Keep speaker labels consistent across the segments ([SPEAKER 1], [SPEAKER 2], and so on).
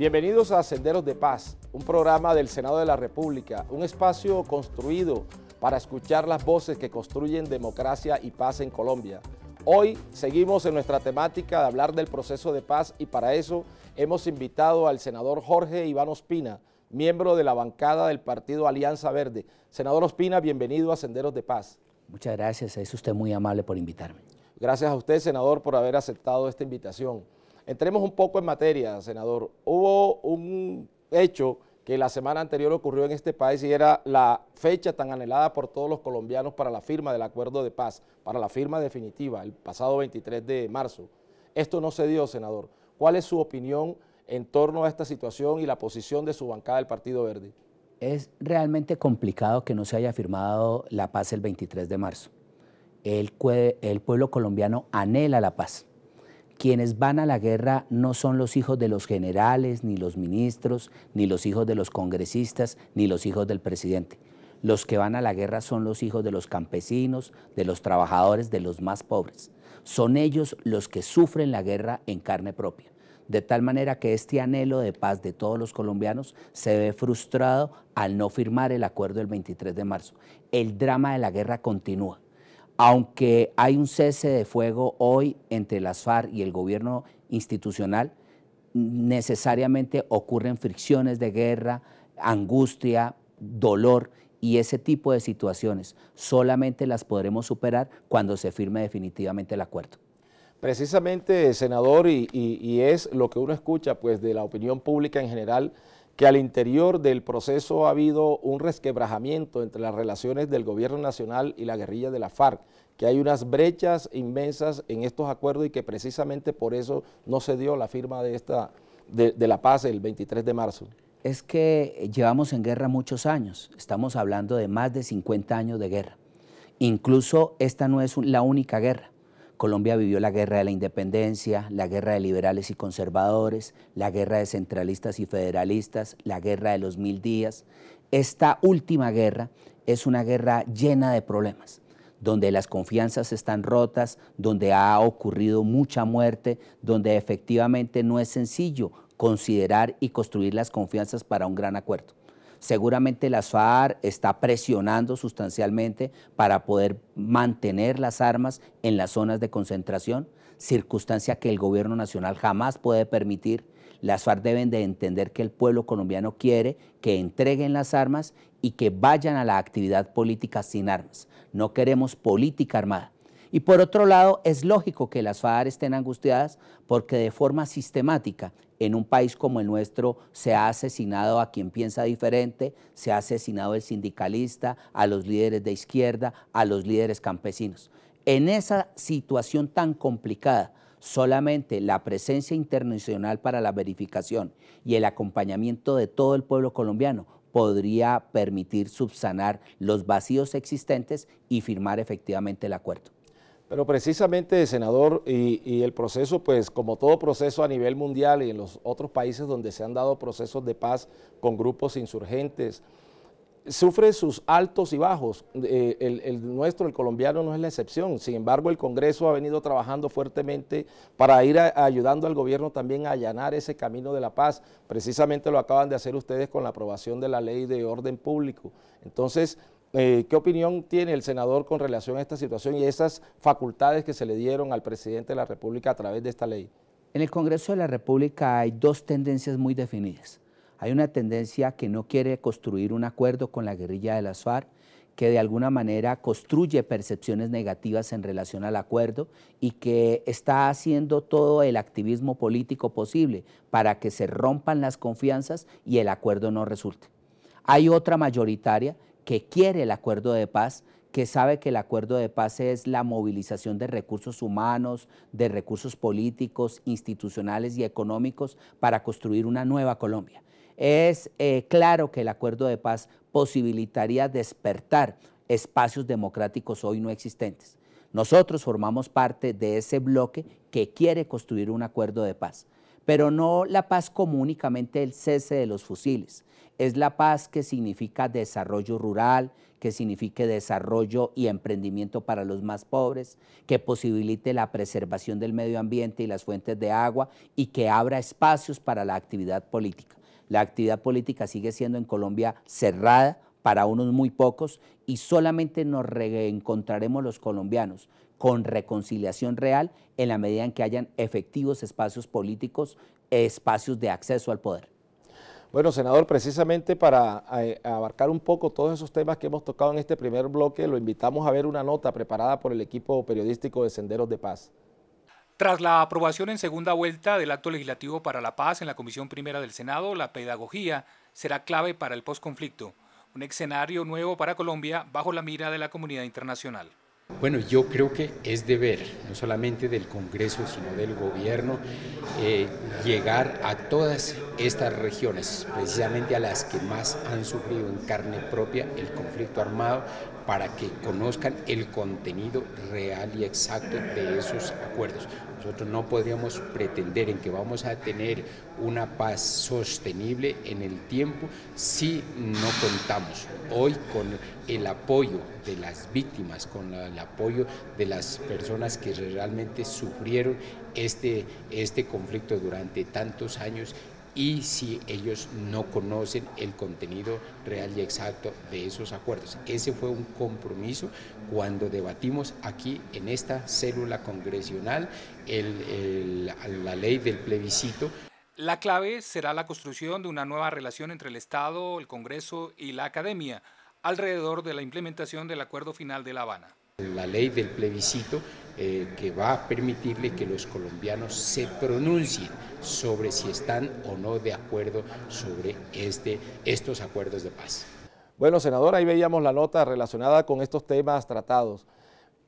[SPEAKER 1] Bienvenidos a Senderos de Paz, un programa del Senado de la República, un espacio construido para escuchar las voces que construyen democracia y paz en Colombia. Hoy seguimos en nuestra temática de hablar del proceso de paz y para eso hemos invitado al senador Jorge Iván Ospina, miembro de la bancada del partido Alianza Verde. Senador Ospina, bienvenido a Senderos de
[SPEAKER 2] Paz. Muchas gracias, es usted muy amable por invitarme.
[SPEAKER 1] Gracias a usted, senador, por haber aceptado esta invitación. Entremos un poco en materia, senador. Hubo un hecho que la semana anterior ocurrió en este país y era la fecha tan anhelada por todos los colombianos para la firma del acuerdo de paz, para la firma definitiva, el pasado 23 de marzo. Esto no se dio, senador. ¿Cuál es su opinión en torno a esta situación y la posición de su bancada del Partido Verde?
[SPEAKER 2] Es realmente complicado que no se haya firmado la paz el 23 de marzo. El, el pueblo colombiano anhela la paz quienes van a la guerra no son los hijos de los generales, ni los ministros, ni los hijos de los congresistas, ni los hijos del presidente. Los que van a la guerra son los hijos de los campesinos, de los trabajadores, de los más pobres. Son ellos los que sufren la guerra en carne propia. De tal manera que este anhelo de paz de todos los colombianos se ve frustrado al no firmar el acuerdo del 23 de marzo. El drama de la guerra continúa aunque hay un cese de fuego hoy entre las FARC y el gobierno institucional, necesariamente ocurren fricciones de guerra, angustia, dolor y ese tipo de situaciones solamente las podremos superar cuando se firme definitivamente el acuerdo.
[SPEAKER 1] Precisamente, senador, y, y es lo que uno escucha pues, de la opinión pública en general, que al interior del proceso ha habido un resquebrajamiento entre las relaciones del gobierno nacional y la guerrilla de la FARC, que hay unas brechas inmensas en estos acuerdos y que precisamente
[SPEAKER 2] por eso no se dio la firma de, esta, de, la paz el 23 de marzo. Es que llevamos en guerra muchos años, estamos hablando de más de 50 años de guerra. Incluso esta no es la única guerra. Colombia vivió la guerra de la independencia, la guerra de liberales y conservadores, la guerra de centralistas y federalistas, la guerra de los mil días. Esta última guerra es una guerra llena de problemas, donde las confianzas están rotas, donde ha ocurrido mucha muerte, donde efectivamente no es sencillo considerar y construir las confianzas para un gran acuerdo. Seguramente las FARC está presionando sustancialmente para poder mantener las armas en las zonas de concentración, circunstancia que el gobierno nacional jamás puede permitir. Las FARC deben de entender que el pueblo colombiano quiere que entreguen las armas y que vayan a la actividad política sin armas. No queremos política armada. Y por otro lado, es lógico que las FARC estén angustiadas porque de forma sistemática en un país como el nuestro se ha asesinado a quien piensa diferente, se ha asesinado al sindicalista, a los líderes de izquierda, a los líderes campesinos. En esa situación tan complicada, solamente la presencia internacional para la verificación y el acompañamiento de todo el pueblo colombiano podría permitir subsanar los vacíos existentes y firmar efectivamente el acuerdo.
[SPEAKER 1] Pero precisamente, senador, y, el proceso, pues como todo proceso a nivel mundial y en los otros países donde se han dado procesos de paz con grupos insurgentes, sufre sus altos y bajos. Eh, el, nuestro, el colombiano, no es la excepción. Sin embargo, el Congreso ha venido trabajando fuertemente para ir ayudando al gobierno también a allanar ese camino de la paz. Precisamente lo acaban de hacer ustedes con la aprobación de la ley de orden público. Entonces, eh, ¿Qué opinión tiene el senador con relación a esta situación y esas facultades que se le dieron al presidente de la República a través de esta
[SPEAKER 2] ley? En el Congreso de la República hay dos tendencias muy definidas. Hay una tendencia que no quiere construir un acuerdo con la guerrilla de las FARC, que de alguna manera construye percepciones negativas en relación al acuerdo y que está haciendo todo el activismo político posible para que se rompan las confianzas y el acuerdo no resulte. Hay otra mayoritaria que quiere el acuerdo de paz, que sabe que el acuerdo de paz es la movilización de recursos humanos, de recursos políticos, institucionales y económicos para construir una nueva Colombia. Es eh, claro que el acuerdo de paz posibilitaría despertar espacios democráticos hoy no existentes. Nosotros formamos parte de ese bloque que quiere construir un acuerdo de paz, pero no la paz como únicamente el cese de los fusiles, es la paz que significa desarrollo rural, que signifique desarrollo y emprendimiento para los más pobres, que posibilite la preservación del medio ambiente y las fuentes de agua y que abra espacios para la actividad política. La actividad política sigue siendo en Colombia cerrada para unos muy pocos y solamente nos reencontraremos los colombianos con reconciliación real en la medida en que hayan efectivos espacios políticos, espacios de acceso al poder. Bueno, senador,
[SPEAKER 1] precisamente para eh, abarcar un poco todos esos temas que hemos tocado en este primer bloque, lo invitamos a ver una nota preparada por el equipo periodístico de Senderos de Paz.
[SPEAKER 3] Tras la aprobación en segunda vuelta del Acto Legislativo para la Paz en la Comisión Primera del Senado, la pedagogía será clave para el posconflicto, un escenario nuevo para Colombia bajo la mira de la comunidad internacional. Bueno, yo creo que es deber, no solamente del Congreso, sino del Gobierno, eh, llegar a todas estas regiones, precisamente a las que más han sufrido en carne propia el conflicto armado, para que conozcan el contenido real y exacto de esos acuerdos. Nosotros no podríamos pretender en que vamos a tener una paz sostenible en el tiempo si no contamos hoy con el apoyo de las víctimas, con el apoyo de las personas que realmente sufrieron este, este conflicto durante tantos años y si ellos no conocen el contenido real y exacto de esos acuerdos. Ese fue un compromiso cuando debatimos aquí en esta célula congresional la ley del plebiscito. La clave será la construcción de una nueva relación entre el Estado, el Congreso y la Academia alrededor de la implementación del Acuerdo Final de La Habana. La ley del plebiscito eh, que va a permitirle que los colombianos se pronuncien sobre si están o no de acuerdo sobre este, estos acuerdos de paz.
[SPEAKER 1] Bueno, senador, ahí veíamos la nota relacionada con estos temas tratados.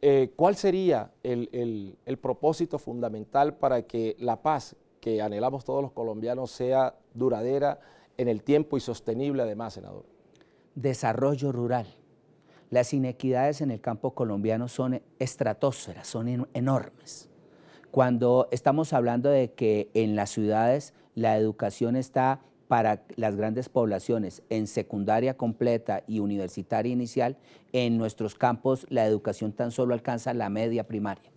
[SPEAKER 1] Eh, ¿Cuál sería el, el propósito fundamental para que la paz que anhelamos todos los colombianos sea duradera en el tiempo y
[SPEAKER 2] sostenible además, senador? Desarrollo rural las inequidades en el campo colombiano son estratosferas, son enormes. Cuando estamos hablando de que en las ciudades la educación está para las grandes poblaciones en secundaria completa y universitaria inicial, en nuestros campos la educación tan solo alcanza la media primaria.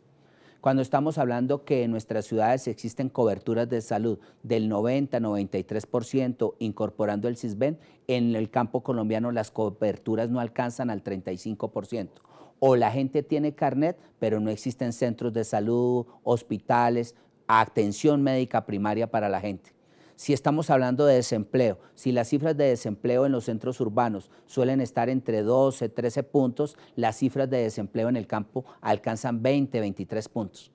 [SPEAKER 2] Cuando estamos hablando que en nuestras ciudades existen coberturas de salud del 90-93%, incorporando el CISBEN, en el campo colombiano las coberturas no alcanzan al 35% o la gente tiene carnet, pero no existen centros de salud, hospitales, atención médica primaria para la gente. Si estamos hablando de desempleo, si las cifras de desempleo en los centros urbanos suelen estar entre 12, 13 puntos, las cifras de desempleo en el campo alcanzan 20, 23 puntos.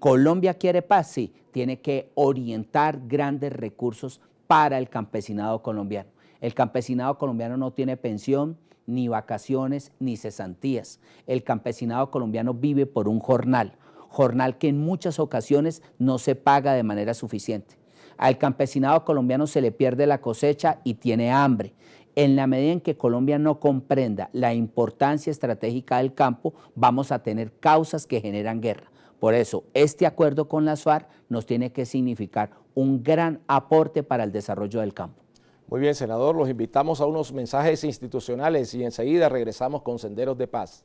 [SPEAKER 2] Colombia quiere paz, sí, tiene que orientar grandes recursos para el campesinado colombiano. El campesinado colombiano no tiene pensión, ni vacaciones, ni cesantías. El campesinado colombiano vive por un jornal, jornal que en muchas ocasiones no se paga de manera suficiente. Al campesinado colombiano se le pierde la cosecha y tiene hambre. En la medida en que Colombia no comprenda la importancia estratégica del campo, vamos a tener causas que generan guerra. Por eso, este acuerdo con las FARC nos tiene que significar un gran aporte para el desarrollo del campo. Muy bien, senador,
[SPEAKER 1] los invitamos a unos mensajes institucionales y enseguida regresamos con Senderos de Paz.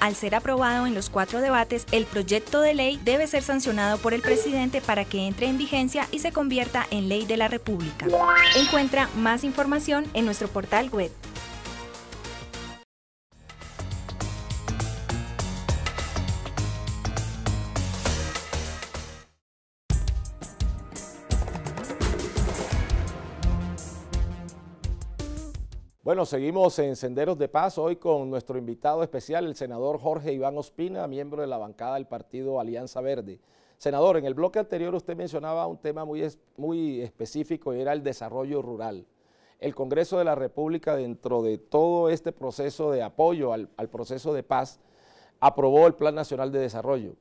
[SPEAKER 4] Al ser aprobado en los cuatro debates, el proyecto de ley debe ser sancionado por el presidente para que entre en vigencia y se convierta en ley de la República. Encuentra más información en nuestro portal web
[SPEAKER 1] Bueno, seguimos en Senderos de Paz hoy con nuestro invitado especial, el senador Jorge Iván Ospina, miembro de la bancada del partido Alianza Verde. Senador, en el bloque anterior usted mencionaba un tema muy, muy específico y era el desarrollo rural. El Congreso de la República, dentro de todo este proceso de apoyo al, al proceso de paz, aprobó el Plan Nacional de Desarrollo.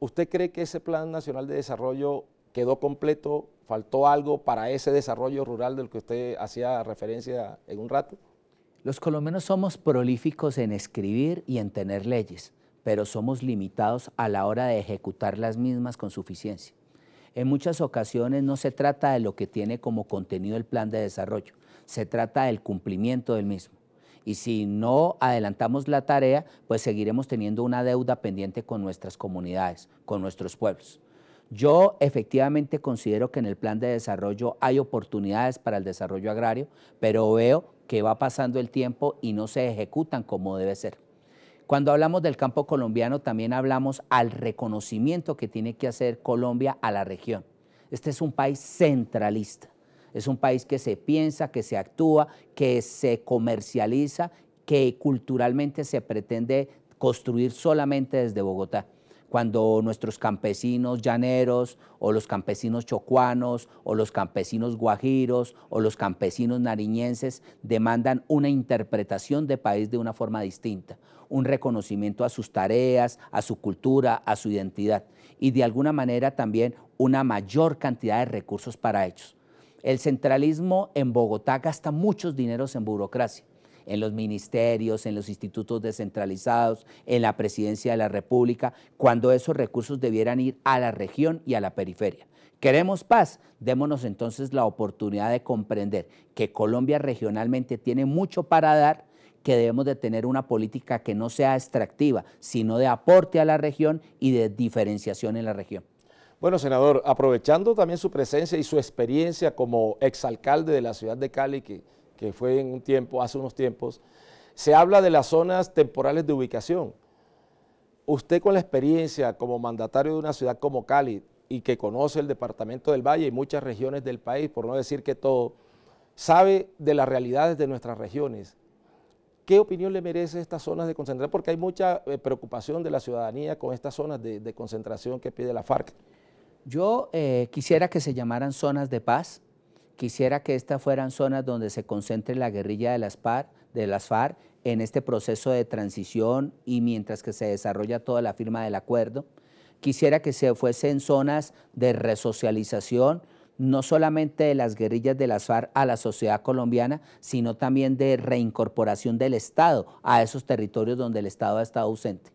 [SPEAKER 1] ¿Usted cree que ese Plan Nacional de Desarrollo quedó completo, faltó algo para ese desarrollo rural del que usted hacía referencia en un rato?
[SPEAKER 2] Los colombianos somos prolíficos en escribir y en tener leyes, pero somos limitados a la hora de ejecutar las mismas con suficiencia. En muchas ocasiones no se trata de lo que tiene como contenido el plan de desarrollo, se trata del cumplimiento del mismo. Y si no adelantamos la tarea, pues seguiremos teniendo una deuda pendiente con nuestras comunidades, con nuestros pueblos. Yo efectivamente considero que en el plan de desarrollo hay oportunidades para el desarrollo agrario, pero veo que va pasando el tiempo y no se ejecutan como debe ser. Cuando hablamos del campo colombiano, también hablamos al reconocimiento que tiene que hacer Colombia a la región. Este es un país centralista, es un país que se piensa, que se actúa, que se comercializa, que culturalmente se pretende construir solamente desde Bogotá cuando nuestros campesinos llaneros o los campesinos chocuanos o los campesinos guajiros o los campesinos nariñenses demandan una interpretación de país de una forma distinta, un reconocimiento a sus tareas, a su cultura, a su identidad y de alguna manera también una mayor cantidad de recursos para ellos. El centralismo en Bogotá gasta muchos dineros en burocracia en los ministerios, en los institutos descentralizados, en la presidencia de la República, cuando esos recursos debieran ir a la región y a la periferia. Queremos paz, démonos entonces la oportunidad de comprender que Colombia regionalmente tiene mucho para dar, que debemos de tener una política que no sea extractiva, sino de aporte a la región y de diferenciación en la región.
[SPEAKER 1] Bueno, senador, aprovechando también su presencia y su experiencia como exalcalde de la ciudad de Cali, que que fue en un tiempo, hace unos tiempos, se habla de las zonas temporales de ubicación. Usted con la experiencia como mandatario de una ciudad como Cali y que conoce el departamento del Valle y muchas regiones del país, por no decir que todo, sabe de las realidades de nuestras regiones. ¿Qué opinión le merece estas zonas de concentración? Porque hay mucha eh, preocupación de la ciudadanía con estas
[SPEAKER 2] zonas de, concentración que pide la FARC. Yo eh, quisiera que se llamaran zonas de paz, Quisiera que estas fueran zonas donde se concentre la guerrilla de las, FARC, de las en este proceso de transición y mientras que se desarrolla toda la firma del acuerdo. Quisiera que se fuesen zonas de resocialización, no solamente de las guerrillas de las FARC a la sociedad colombiana, sino también de reincorporación del Estado a esos territorios donde el Estado ha estado ausente.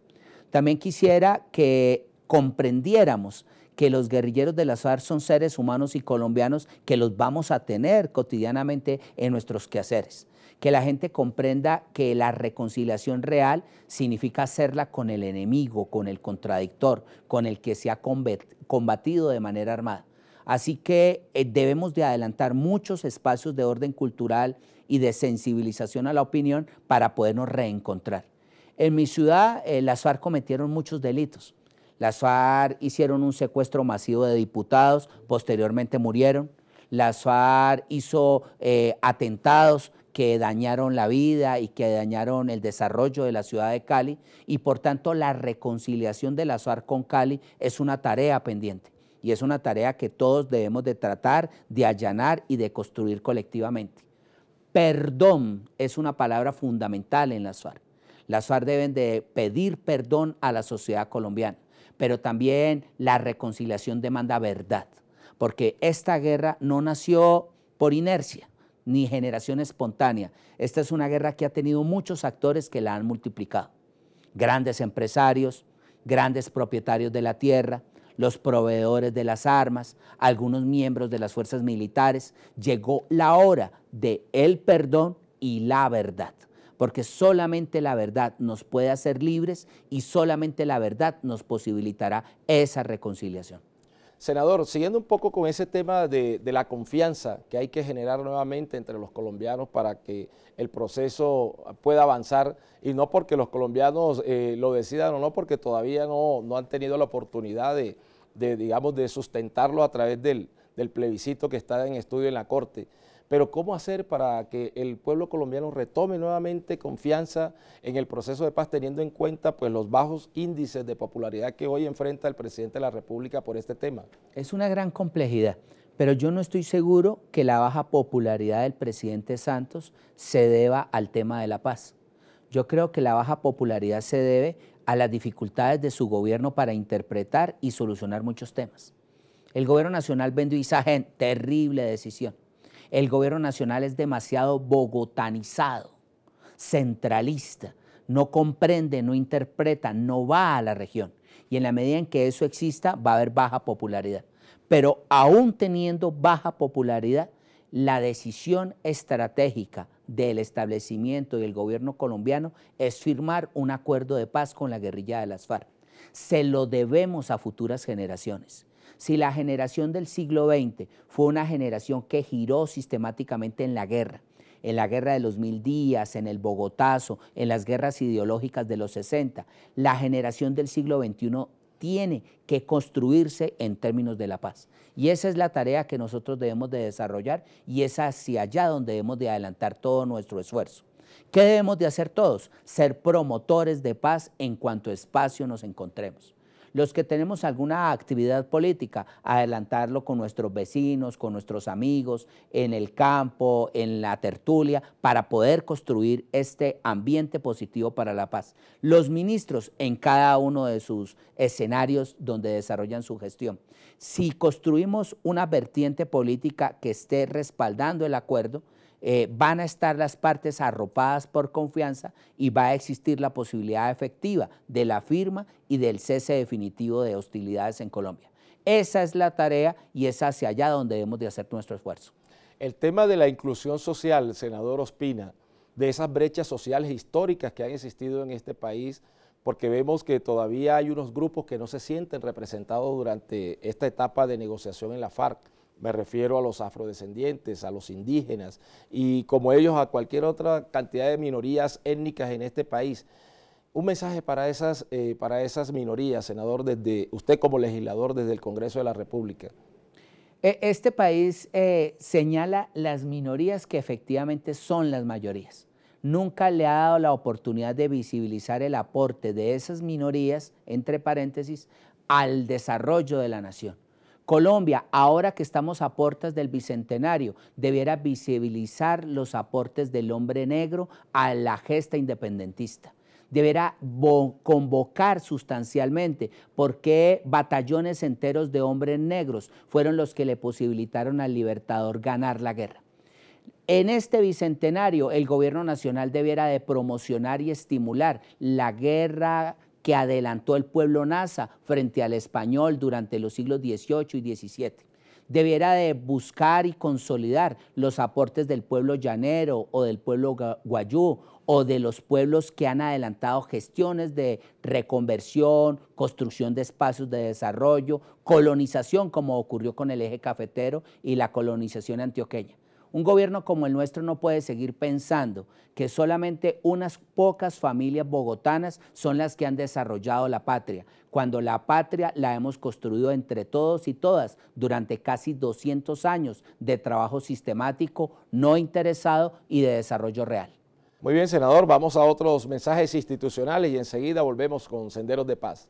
[SPEAKER 2] También quisiera que comprendiéramos que los guerrilleros de las FARC son seres humanos y colombianos que los vamos a tener cotidianamente en nuestros quehaceres. Que la gente comprenda que la reconciliación real significa hacerla con el enemigo, con el contradictor, con el que se ha combatido de manera armada. Así que eh, debemos de adelantar muchos espacios de orden cultural y de sensibilización a la opinión para podernos reencontrar. En mi ciudad, eh, las FARC cometieron muchos delitos las FARC hicieron un secuestro masivo de diputados, posteriormente murieron. Las FARC hizo eh, atentados que dañaron la vida y que dañaron el desarrollo de la ciudad de Cali y por tanto la reconciliación de las FARC con Cali es una tarea pendiente y es una tarea que todos debemos de tratar, de allanar y de construir colectivamente. Perdón es una palabra fundamental en las FARC. Las FARC deben de pedir perdón a la sociedad colombiana pero también la reconciliación demanda verdad, porque esta guerra no nació por inercia ni generación espontánea. Esta es una guerra que ha tenido muchos actores que la han multiplicado. Grandes empresarios, grandes propietarios de la tierra, los proveedores de las armas, algunos miembros de las fuerzas militares. Llegó la hora de el perdón y la verdad porque solamente la verdad nos puede hacer libres y solamente la verdad nos posibilitará esa reconciliación.
[SPEAKER 1] Senador, siguiendo un poco con ese tema de, la confianza que hay que generar nuevamente entre los colombianos para que el proceso pueda avanzar y no porque los colombianos eh, lo decidan o no, porque todavía no, han tenido la oportunidad de, digamos, de sustentarlo a través del plebiscito que está en estudio en la Corte. Pero ¿cómo hacer para que el pueblo colombiano retome nuevamente confianza en el proceso de paz teniendo en cuenta pues, los bajos índices de popularidad que hoy enfrenta el presidente de la República por este tema?
[SPEAKER 2] Es una gran complejidad, pero yo no estoy seguro que la baja popularidad del presidente Santos se deba al tema de la paz. Yo creo que la baja popularidad se debe a las dificultades de su gobierno para interpretar y solucionar muchos temas. El gobierno nacional vendió Isagen, terrible decisión el gobierno nacional es demasiado bogotanizado, centralista, no comprende, no interpreta, no va a la región. Y en la medida en que eso exista, va a haber baja popularidad. Pero aún teniendo baja popularidad, la decisión estratégica del establecimiento y del gobierno colombiano es firmar un acuerdo de paz con la guerrilla de las FARC. Se lo debemos a futuras generaciones. Si la generación del siglo XX fue una generación que giró sistemáticamente en la guerra, en la guerra de los mil días, en el Bogotazo, en las guerras ideológicas de los 60, la generación del siglo XXI tiene que construirse en términos de la paz. Y esa es la tarea que nosotros debemos de desarrollar y es hacia allá donde debemos de adelantar todo nuestro esfuerzo. ¿Qué debemos de hacer todos? Ser promotores de paz en cuanto espacio nos encontremos los que tenemos alguna actividad política, adelantarlo con nuestros vecinos, con nuestros amigos, en el campo, en la tertulia, para poder construir este ambiente positivo para la paz. Los ministros en cada uno de sus escenarios donde desarrollan su gestión. Si construimos una vertiente política que esté respaldando el acuerdo, eh, van a estar las partes arropadas por confianza y va a existir la posibilidad efectiva de la firma y del cese definitivo de hostilidades en Colombia. Esa es la tarea y es hacia allá donde debemos de hacer nuestro esfuerzo. El tema de la inclusión social, senador Ospina, de esas brechas
[SPEAKER 1] sociales históricas que han existido en este país, porque vemos que todavía hay unos grupos que no se sienten representados durante esta etapa de negociación en la FARC me refiero a los afrodescendientes, a los indígenas y como ellos a cualquier otra cantidad de minorías étnicas en este país. Un mensaje para esas, eh, para esas minorías, senador, desde usted como legislador desde el Congreso de la República.
[SPEAKER 2] E, este país eh, señala las minorías que efectivamente son las mayorías. Nunca le ha dado la oportunidad de visibilizar el aporte de esas minorías, entre paréntesis, al desarrollo de la nación. Colombia, ahora que estamos a puertas del Bicentenario, debiera visibilizar los aportes del hombre negro a la gesta independentista deberá convocar sustancialmente, porque batallones enteros de hombres negros fueron los que le posibilitaron al libertador ganar la guerra. En este bicentenario, el gobierno nacional debiera de promocionar y estimular la guerra que adelantó el pueblo nasa frente al español durante los siglos XVIII y XVII. Debiera de buscar y consolidar los aportes del pueblo llanero o del pueblo guayú o de los pueblos que han adelantado gestiones de reconversión, construcción de espacios de desarrollo, colonización, como ocurrió con el eje cafetero y la colonización antioqueña. Un gobierno como el nuestro no puede seguir pensando que solamente unas pocas familias bogotanas son las que han desarrollado la patria, cuando la patria la hemos construido entre todos y todas durante casi 200 años de trabajo sistemático, no interesado y de desarrollo real. Muy bien,
[SPEAKER 1] senador, vamos a otros mensajes institucionales y enseguida volvemos con Senderos de Paz.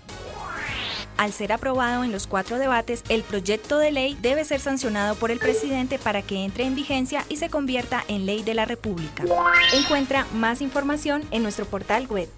[SPEAKER 4] Al ser aprobado en los cuatro debates, el proyecto de ley debe ser sancionado por el presidente para que entre en vigencia y se convierta en ley de la República. Encuentra más información en nuestro portal web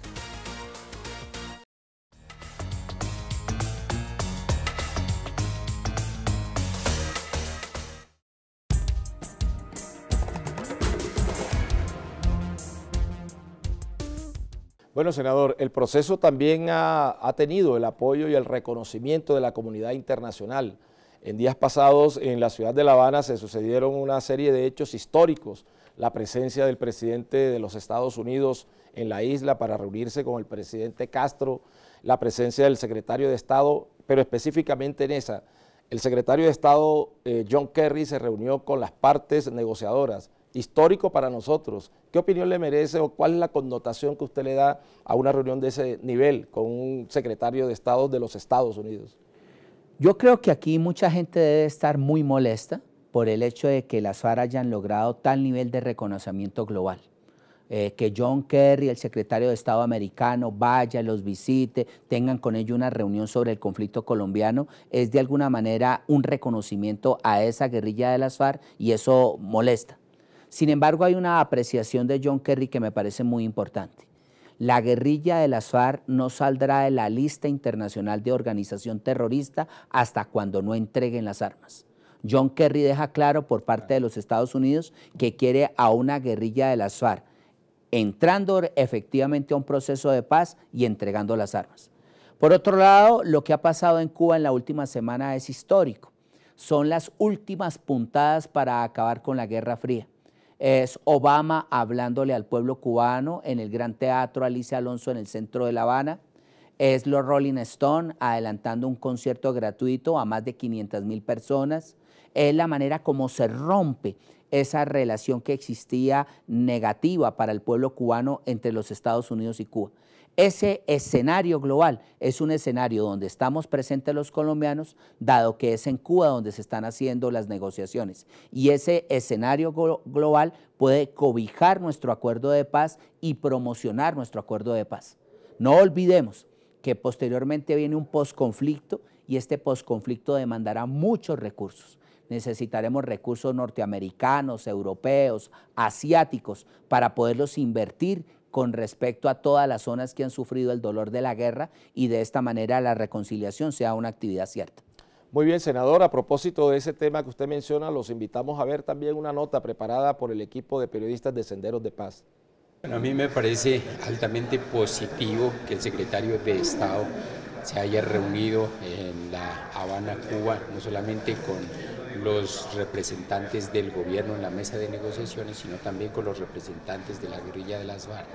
[SPEAKER 1] Bueno, senador, el proceso también ha, tenido el apoyo y el reconocimiento de la comunidad internacional. En días pasados en la ciudad de La Habana se sucedieron una serie de hechos históricos. La presencia del presidente de los Estados Unidos en la isla para reunirse con el presidente Castro, la presencia del secretario de Estado, pero específicamente en esa. El secretario de Estado, eh, John Kerry, se reunió con las partes negociadoras, histórico para nosotros. ¿Qué opinión le merece o cuál es la connotación que usted le da a una reunión de ese nivel con un secretario de Estado de los Estados Unidos?
[SPEAKER 2] Yo creo que aquí mucha gente debe estar muy molesta por el hecho de que las FARC hayan logrado tal nivel de reconocimiento global. Eh, que John Kerry, el secretario de Estado americano, vaya, los visite, tengan con ellos una reunión sobre el conflicto colombiano, es de alguna manera un reconocimiento a esa guerrilla de las FARC y eso molesta. Sin embargo, hay una apreciación de John Kerry que me parece muy importante. La guerrilla de las no saldrá de la lista internacional de organización terrorista hasta cuando no entreguen las armas. John Kerry deja claro por parte de los Estados Unidos que quiere a una guerrilla de las entrando efectivamente a un proceso de paz y entregando las armas. Por otro lado, lo que ha pasado en Cuba en la última semana es histórico. Son las últimas puntadas para acabar con la Guerra Fría es Obama hablándole al pueblo cubano en el Gran Teatro Alicia Alonso en el centro de La Habana. Es los Rolling Stone adelantando un concierto gratuito a más de 500 mil personas. Es la manera como se rompe esa relación que existía negativa para el pueblo cubano entre los Estados Unidos y Cuba. Ese escenario global es un escenario donde estamos presentes los colombianos, dado que es en Cuba donde se están haciendo las negociaciones. Y ese escenario global puede cobijar nuestro acuerdo de paz y promocionar nuestro acuerdo de paz. No olvidemos que posteriormente viene un posconflicto y este posconflicto demandará muchos recursos. Necesitaremos recursos norteamericanos, europeos, asiáticos, para poderlos invertir con respecto a todas las zonas que han sufrido el dolor de la guerra y de esta manera la reconciliación sea una actividad cierta.
[SPEAKER 1] Muy bien, senador, a propósito de ese tema que usted menciona, los invitamos a ver también una nota preparada por el equipo de periodistas de Senderos de Paz.
[SPEAKER 3] Bueno, a mí me parece altamente positivo que el secretario de Estado se haya reunido en La Habana, Cuba, no solamente con los representantes del gobierno en la mesa de negociaciones, sino también con los representantes de la guerrilla de las FARC.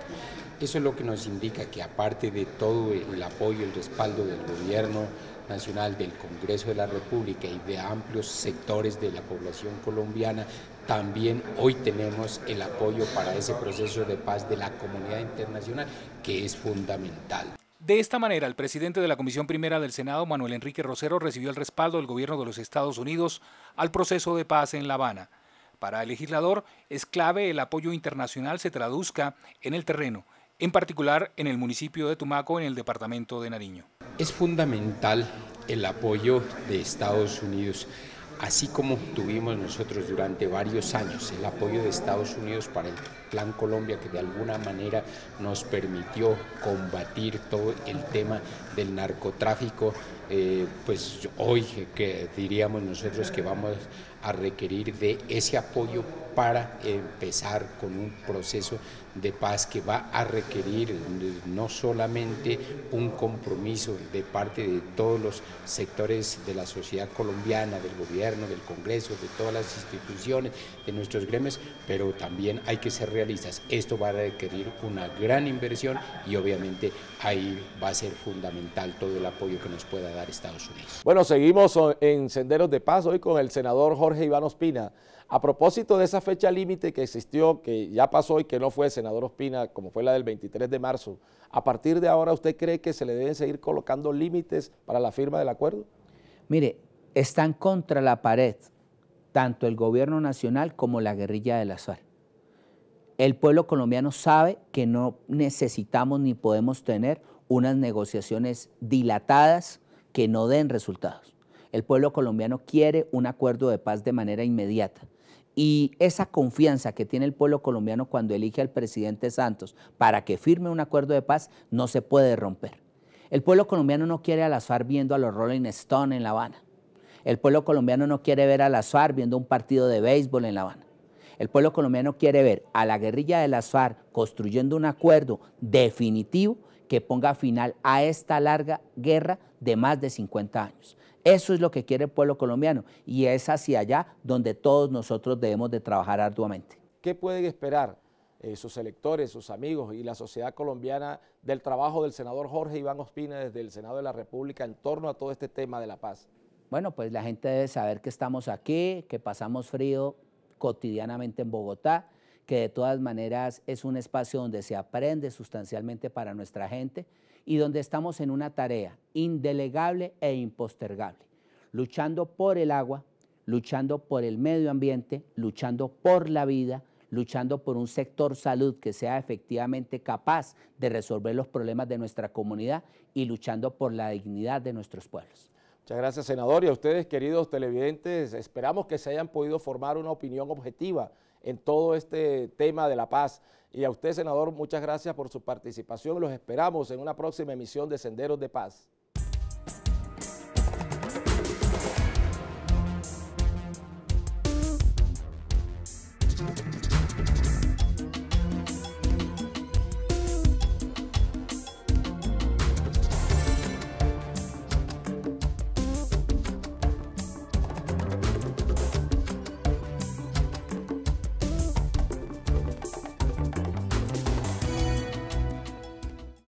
[SPEAKER 3] Eso es lo que nos indica que aparte de todo el apoyo, y el respaldo del gobierno nacional, del Congreso de la República y de amplios sectores de la población colombiana, también hoy tenemos el apoyo para ese proceso de paz de la comunidad internacional, que es fundamental. De esta manera, el presidente de la Comisión Primera del Senado, Manuel Enrique Rosero, recibió el respaldo del gobierno de los Estados Unidos al proceso de paz en La Habana. Para el legislador, es clave el apoyo internacional se traduzca en el terreno, en particular en el municipio de Tumaco, en el departamento de Nariño. Es fundamental el apoyo de Estados Unidos así como tuvimos nosotros durante varios años el apoyo de Estados Unidos para el Plan Colombia, que de alguna manera nos permitió combatir todo el tema del narcotráfico, eh, pues hoy diríamos nosotros que vamos a requerir de ese apoyo para empezar con un proceso de paz que va a requerir eh, no solamente un compromiso de parte de todos los sectores de la sociedad colombiana, del gobierno, del Congreso, de todas las instituciones, de nuestros gremios, pero también hay que ser realistas. Esto va a requerir una gran inversión y obviamente ahí va a ser fundamental todo el apoyo que nos pueda dar Estados Unidos.
[SPEAKER 1] Bueno, seguimos eh, en Senderos de Paz hoy con el senador Jorge Iván Ospina. A propósito de esa fecha límite que existió, que ya pasó y que no fue, senador Ospina, como fue la del 23 de marzo, ¿a partir de ahora usted cree que se le deben seguir colocando límites para la firma del acuerdo?
[SPEAKER 2] Mire, están contra la pared tanto el gobierno nacional como la guerrilla de Azar. El pueblo colombiano sabe que no necesitamos ni podemos tener unas negociaciones dilatadas que no den resultados. El pueblo colombiano quiere un acuerdo de paz de manera inmediata y esa confianza que tiene el pueblo colombiano cuando elige al presidente Santos para que firme un acuerdo de paz no se puede romper. El pueblo colombiano no quiere a las FARC viendo a los Rolling Stones en La Habana. El pueblo colombiano no quiere ver a las FARC viendo un partido de béisbol en La Habana. El pueblo colombiano quiere ver a la guerrilla de las construyendo un acuerdo definitivo que ponga final a esta larga guerra de más de 50 años. Eso es lo que quiere el pueblo colombiano y es hacia allá donde todos nosotros debemos de trabajar arduamente.
[SPEAKER 1] ¿Qué pueden esperar eh, sus electores, sus amigos y la sociedad colombiana del trabajo del senador Jorge Iván Ospina desde el Senado de la República en torno a todo este tema de la paz?
[SPEAKER 2] Bueno, pues la gente debe saber que estamos aquí, que pasamos frío cotidianamente en Bogotá, que de todas maneras es un espacio donde se aprende sustancialmente para nuestra gente y donde estamos en una tarea indelegable e impostergable, luchando por el agua, luchando por el medio ambiente, luchando por la vida, luchando por un sector salud que sea efectivamente capaz de resolver los problemas de nuestra comunidad y luchando por la dignidad de nuestros pueblos.
[SPEAKER 1] Muchas gracias, senador. Y a ustedes, queridos televidentes, esperamos que se hayan podido formar una opinión objetiva en todo este tema de la paz. Y a usted, senador, muchas gracias por su participación. Los esperamos en una próxima emisión de Senderos de Paz.